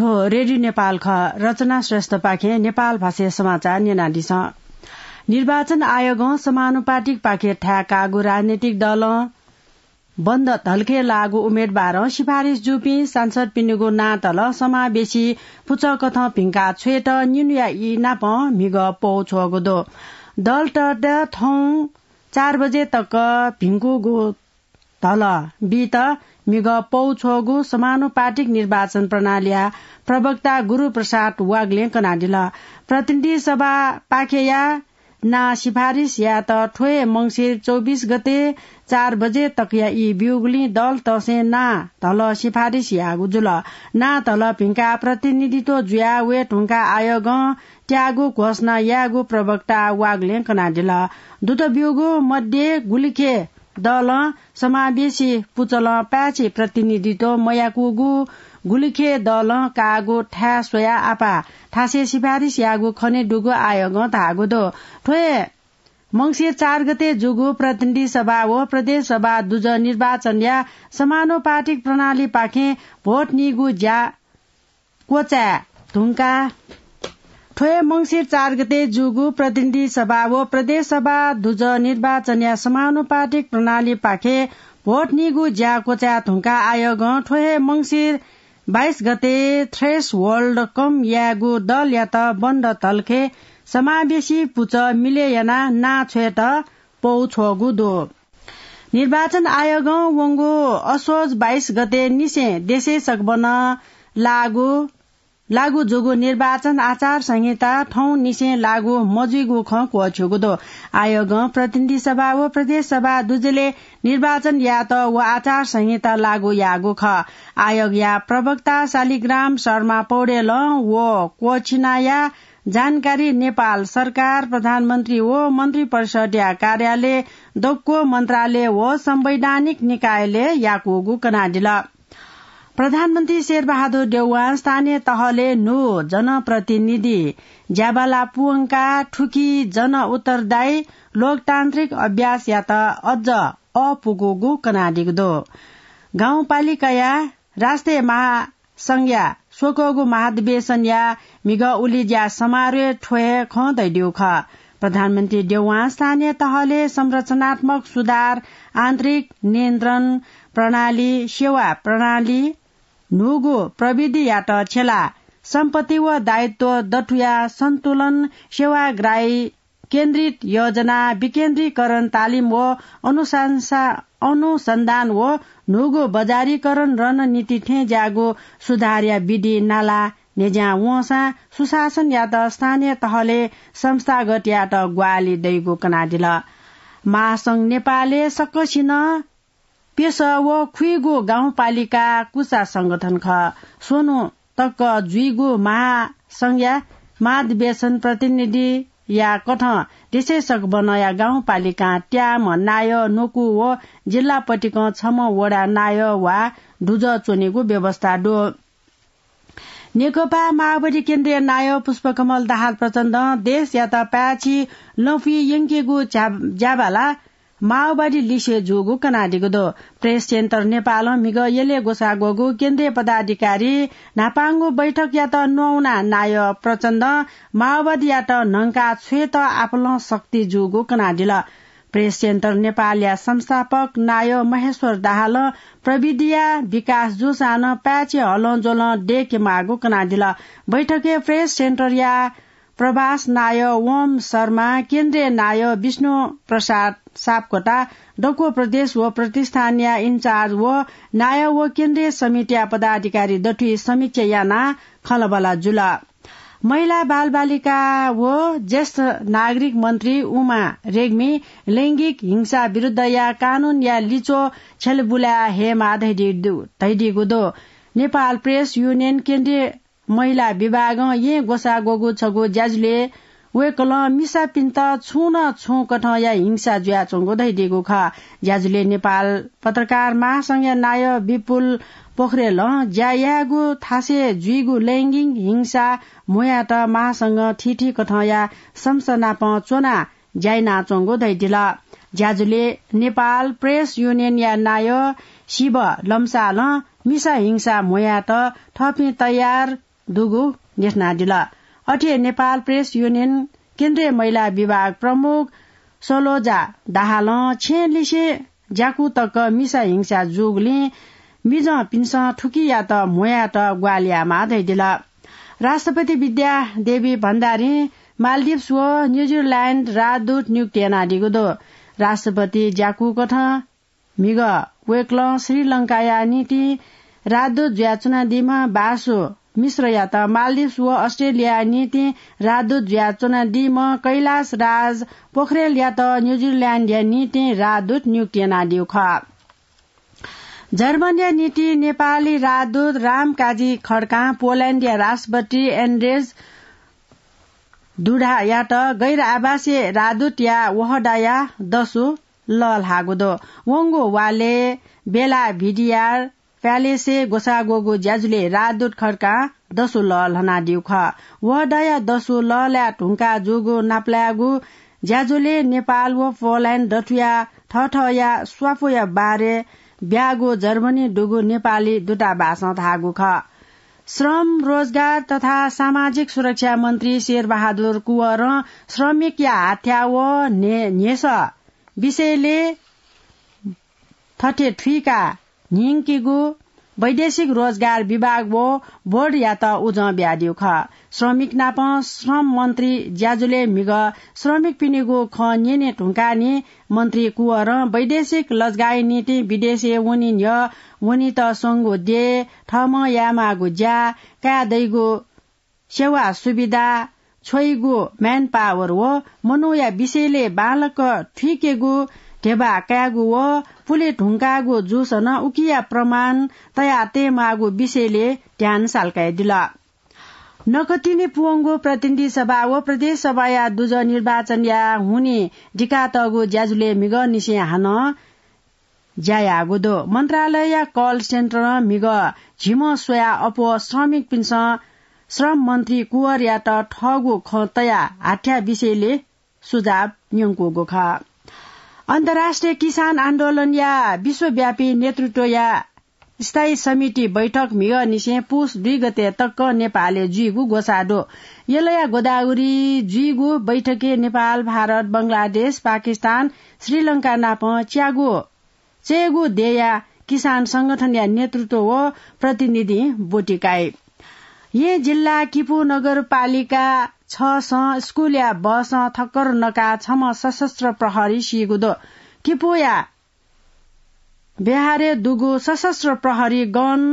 ठो रेडी नेपाल ख रचना श्रेष्ठ पाखे नेपाल भाषे समाचार छ निर्वाचन आयोग समानुपातिक पाखे ठ्याकागु राजनीतिक दल बन्द धल्खे लागु उम्मेद्वार सिफारिश जुपी सांसद ना नातल समावेशी पुचकथ फिङ्का छेट निनुया इ नाप मिग पौ दो दल ट थौ चार बजे तक गो तल बी त मिग पौछोगु समानुपातिक निर्वाचन प्रणाली प्रवक्ता प्रसाद वाग्ले कनाडिल प्रतिनिधि सभा पाखेया ना सिफारिस या त ठोए मंगिर चौबिस गते चार बजे तक या यी बिउगुली दल तसे ना तल सिफारिस या गुजुल ना तल भिङ्का प्रतिनिधित्व जुया वे ढुङ्गा आयोग त्यागो घोषणा यागो प्रवक्ता वाग्ले कनाडिल दुत बिउगु मध्ये गुलिखे दल समावेशी पुचल प्याचे प्रतिनिधित्व मयाकुगु गुलिखे दल कागो ठ्या सोया आपा ठासे सिफारिस यागु खने डुगो आयोग धागो दो ठोए मंगिर चार गते जुगु प्रतिनिधि सभा हो प्रदेश सभा दुज निर्वाचन या समानुपातिक प्रणाली पाखे भोट निगु ज्या कोचा धुंका थोय मंगिर चार गते जुगु प्रतिनिधि सभा व प्रदेश सभा दुज निर्वाचन या समानुपातिक प्रणाली पाखे भोट निगु ज्या कोच्या थुङ्का आयोग ठोहे मंगिर बाइस गते थ्रेस वर्ल्ड कम यागु दल या त बन्द तल्खे समावेशी पुच मिलेयना ना छेट त पौ छोगु दो निर्वाचन आयोग वंगो असोज बाइस गते निसे देशे सकबन लागु लागू जोगो निर्वाचन आचार संहिता ठौं निसे लागू मजुगो खको दो आयोग प्रतिनिधि सभा व प्रदेश सभा दुजेले निर्वाचन या त व आचार संहिता लागू यागो ख आयोग या प्रवक्ता शालिग्राम शर्मा पौडेल व कोचिनाया जानकारी नेपाल सरकार प्रधानमन्त्री हो मन्त्री परिषद या कार्यालय दोक्को मन्त्रालय हो संवैधानिक निकायले याकु गुकनाडिल प्रधानमन्त्री शेरबहादुर देउवान स्थानीय तहले नो जनप्रतिनिधि ज्याबाला पुङका ठुकी जन उत्तरदायी लोकतान्त्रिक अभ्यास या त अझ अपुगोगो कनाडिग्दो या राष्ट्रिय महासंज्ञा सोकोगु महाधिवेशन या मिग उलिज्या समारोह खै खदै ख प्रधानमन्त्री देउवा स्थानीय तहले संरचनात्मक सुधार आन्तरिक नियन्त्रण प्रणाली सेवा प्रणाली नुगो त छेला सम्पत्ति वा दायित्व दठुया सन्तुलन सेवाग्राही केन्द्रित योजना विकेन्द्रीकरण तालिम व अनुशंसा अनुसन्धान व नुगो बजारीकरण रणनीति ठे ज्यागो सुधार या विधि नाला नेज्या वसा सुशासन या त स्थानीय तहले संस्थागत या त ग्वाली दैगो कनाडिल महासंघ नेपालले सकसिन पेसा व खुइगो गाउँपालिका कुसा संगठन ख सोनु तक्क जुइगो महासंज्ञा महाधिवेशन प्रतिनिधि या कठ त्यसैसक बनया गाउँपालिका ट्याम नाय नोकु व जिल्लापटिक छम वडा नाय वा ढुज चोनेको व्यवस्था डो नेकपा माओवादी केन्द्रीय नाय पुष्पकमल दाहाल प्रचण्ड देश याता प्याची लफी यङ्केगु ज्याबाला माओवादी लिसे जोगो कनाडीको दो प्रेस सेन्टर नेपाल मिगयले गोसा ಗೊಸಾಗೋಗು केन्द्रीय पदाधिकारी ನಾಪಾಂಗು बैठक या त नुना नाय प्रचण्ड माओवादी यात नङ्का श्वेत आफल शक्ति जोगो कनाडिल प्रेस सेन्टर नेपाल या संस्थापक नाय महेश्वर दाहाल प्रविधिया विकास जोसान प्याचे हलो जोल डेके मागो कनाडिल बैठके प्रेस सेन्टर या प्रभास नाय ओम शर्मा केन्द्रीय नाय विष्णु प्रसाद सापकोटा डकुव प्रदेश व प्रतिष्ठानीय इन्चार्ज व न्याय व केन्द्रीय समिति पदाधिकारी दटी समीक्षा याना खलबला जुला महिला बाल बालिका व ज्येष्ठ नागरिक मन्त्री उमा रेग्मी लैंगिक हिंसा विरूद्ध या कानून या लिचो छेलबुला हेमा धैडीगुदो नेपाल प्रेस युनियन केन्द्रीय महिला विभाग ये गोसा गोगु छगु ज्याजुले वे कल मिसा पिन्त न छु कठ या हिंसा जुया चोङ्गो दिएको ख ज्याजुले नेपाल पत्रकार महासंघ नाय विपुल पोखरेल ज्यायागु थासे जुइगु लैङ्गिङ हिंसा मोया त महासंघ ठिठी कठ या समसनाप चोना ज्याइना दै दिल ज्याजुले नेपाल प्रेस युनियन या नाय शिव लम्साल मिसा हिंसा मोया त तयार दुगु नेसना दिला अठे नेपाल प्रेस युनियन केन्द्रीय महिला विभाग प्रमुख सलोजा दाहाल छेलिसे ज्याकु तक मिसा हिंसा जोगले मिज पिन्स ठुकिया त मोया त ग्वालिया माधैदिला राष्ट्रपति विद्या देवी भण्डारी मालदिप्स व न्यूजील्याण्ड राजदूत नियुक्तिना डिगुदो राष्ट्रपति ज्याकु कथ मिग वेक्ल श्रीलंकाया नीति राजदूत ज्याचुना दिमा बासो मिश्र यात्रा मालदिप्स व अस्ट्रेलिया नीति राजदूत या डी म कैलाश राज पोखरेल यात न्यूजील्याण्ड या नीति राजदूत नियुक्ति नाडियो ख जर्मनी नीति नेपाली राजदूत रामकाजी खड्का पोल्याण्ड या राष्ट्रपति एन्ड्रेज दुढा या त गैर आवासीय राजदूत या वहडाया दसु लल हागुदो वङ्गो वाले बेला भिडियार प्यालेसे गोसागोगो ज्याजुले राजदूत खड्का दसो ल लनाड्यु ख व दसो ल ल्या ढुङ्का जोगो नाप्लागु ज्याजुले नेपाल व फोल्यान्ड डटुया ठठया स्वाफोया बारे ब्यागो जर्मनी डुगो नेपाली दुटा भाषा थागु ख श्रम रोजगार तथा सामाजिक सुरक्षा मन्त्री शेरबहादुर कुवर श्रमिक या हात्या व नेस विषयले थटे थ्रीका निङकिगु वैदेशिक रोजगार विभाग वो बोर्ड या त उज ब्याड्यु ख श्रमिक नाप श्रम मन्त्री ज्याजुले मिग श्रमिक पिनेगो ख नेने नि मन्त्री कुवर वैदेशिक लजगाई नीति विदेशी उनी न्य उनी त सङ्गो दे ठम यामा ज्या का दैगो सेवा सुविधा छोइगो म्यान पावर हो या विषयले बालक ठिकेगु ढेबा कागु हो ढुङ्गाको जुस न उकिया प्रमाण तया ते मागो विषयले ध्यान साल्काइदिला नकतिने पुवङ्गो प्रतिनिधि सभा व प्रदेश सभा या दुज निर्वाचन या हुने डिका तगो ज्याजुले मिग निसे हान ज्याया मन्त्रालय या कल सेन्टर मिग झिम सोया अप श्रमिक पिन्स श्रम मन्त्री कुवर या त ठगो ख तया विषयले सुझाव न्युङको गोखा अन्तर्राष्ट्रिय किसान आन्दोलन या विश्वव्यापी नेतृत्व या स्थायी समिति बैठक मिग निसे पुष दुई गते तक्क नेपालले जुइगु गोसाडो यलया गोदावरी जुइगु बैठके नेपाल भारत बंगलादेश पाकिस्तान श्रीलंका नाप च्यागु चेगु देया किसान संगठन या नेतृत्व हो प्रतिनिधि बोटिकाए यी जिल्ला किपु नगरपालिका छ स या बस थक्कर नका छम सशस्त्र प्रहरी सिगुदो किपोया बिहारे दुगु सशस्त्र प्रहरी गन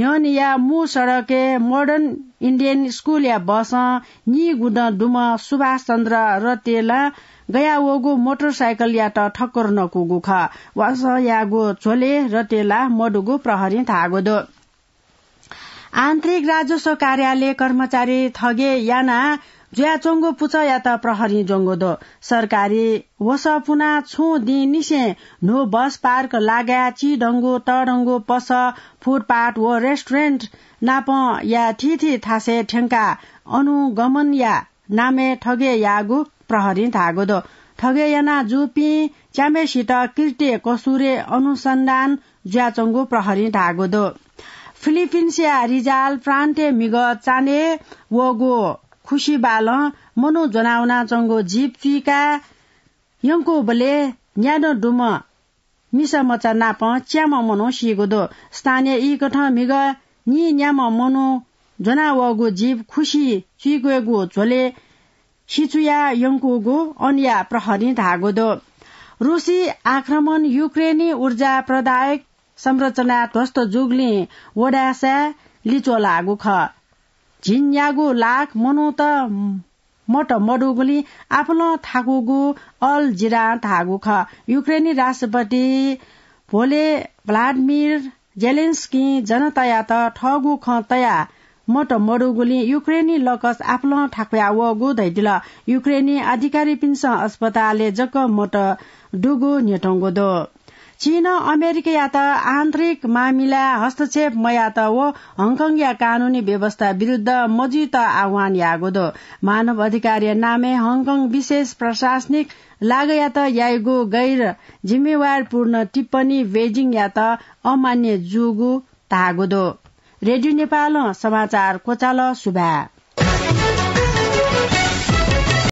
न्यन या मु सडके मोडर्न इण्डियन स्कुल या बस नि गुद डुम सुभाष चन्द्र रतेला गया वगु मोटरसाइकल या त ठक्कर नकुगु ख वास यागो छोले तेला मडुगु प्रहरी थागोदो आन्तरिक राजस्व कार्यालय कर्मचारी ठगे याना चोङ्गो पुछ या त प्रहरी दो सरकारी होस पुना छु दि निसे नो बस पार्क लाग्या त डंगो पस फुटपाथ वो रेस्टुरेन्ट नाप या ठिथि थासे ठेङ्का अनुगमन या नामे ठगे यागु प्रहरी दो ठगे याना जुपी च्यामेसित कृत्य कसुरे अनुसन्धान ज्याचङ्गो प्रहरी धागोदो फिलिपिन्सिया रिजाल प्रान्टे मिग चाने वगो खुसी बाल मनो जनाउना चङ्गो जिप चुका यङको बले न्यानो डुम मिस मचा नाप च्याम मनो सिगोदो स्थानीय इ कठ मिग नि न्याम मनो जना वगो जीव खुसी चुइगो झोले सिचुया यङकोगो अन्या प्रहरी धागोदो रुसी आक्रमण युक्रेनी ऊर्जा प्रदायक संरचना ध्वस्त जुग्ली वडासा लिचो लागु ख झिन्यागु लाख मनो त मट मडुगुली आफ्नो थाकुगु अल जिरा थागु ख युक्रेनी राष्ट्रपति भोले भ्लाडमिर जेलेन्स्की जनतया त ठगु ख तया मट मडुगुली युक्रेनी लकस आफ्नो ठाकुया वगु धैदिल युक्रेनी अधिकारी पिन्स अस्पतालले जक मट डुगु नेटौगो दो चीन अमेरिका या त आन्तरिक मामिला हस्तक्षेप या त हो हङकङ या कानूनी व्यवस्था विरूद्ध मजित आह्वान यागोदो मानव अधिकार नामे हङकङ विशेष प्रशासनिक त याइगो गैर जिम्मेवारपूर्ण टिप्पणी बेजिङ या त अमान्य जुगु तागोदो रेडियो नेपाल समाचार कोचाल सुभा